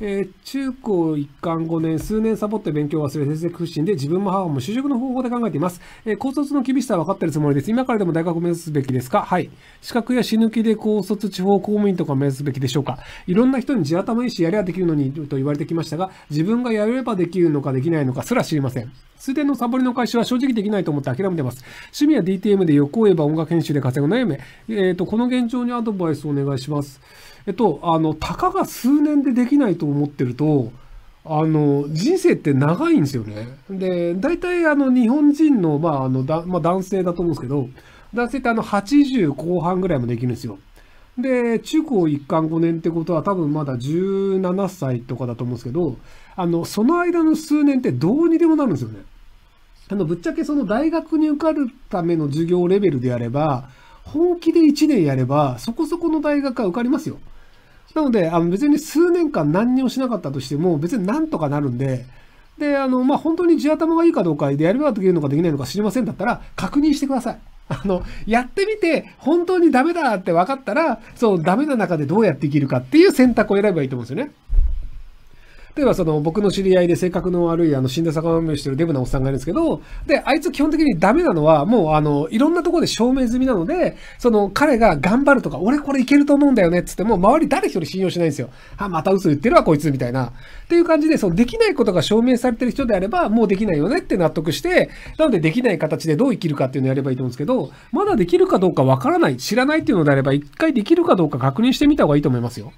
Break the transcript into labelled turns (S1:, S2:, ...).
S1: えー、中高一貫5年、数年サボって勉強を忘れ、先生屈伸で自分も母も就職の方法で考えています。えー、高卒の厳しさは分かってるつもりです。今からでも大学を目指すべきですかはい。資格や死ぬ気で高卒地方公務員とか目指すべきでしょうかいろんな人に地頭いいし、やりゃできるのにと言われてきましたが、自分がやればできるのかできないのかすら知りません。通電のサボりの会社は正直できないと思って諦めてます。趣味は DTM で横を言えば音楽編集で稼ぐ悩み。えっ、ー、と、この現状にアドバイスお願いします。えっと、あの、たかが数年でできないと思ってると、あの、人生って長いんですよね。で、大体あの、日本人の、まあ、あの、だまあ、男性だと思うんですけど、男性ってあの、80後半ぐらいもできるんですよ。で、中高一貫5年ってことは多分まだ17歳とかだと思うんですけど、あの、その間の数年ってどうにでもなるんですよね。あの、ぶっちゃけその大学に受かるための授業レベルであれば、本気で1年やれば、そこそこの大学は受かりますよ。なので、あの別に数年間何にもしなかったとしても、別になんとかなるんで、で、あの、まあ、本当に地頭がいいかどうかでやればできるのかできないのか知りませんだったら、確認してください。あの、やってみて、本当にダメだって分かったら、そう、ダメな中でどうやって生きるかっていう選択を選べばいいと思うんですよね。例えばその僕の知り合いで性格の悪いあの死んだ魚飲みしてるデブなおっさんがいるんですけど、で、あいつ基本的にダメなのはもうあの、いろんなところで証明済みなので、その彼が頑張るとか、俺これいけると思うんだよねっつっても、周り誰一人信用しないんですよ。あ、また嘘言ってるわこいつみたいな。っていう感じで、そのできないことが証明されてる人であれば、もうできないよねって納得して、なのでできない形でどう生きるかっていうのをやればいいと思うんですけど、まだできるかどうかわからない、知らないっていうのであれば、一回できるかどうか確認してみた方がいいと思いますよ。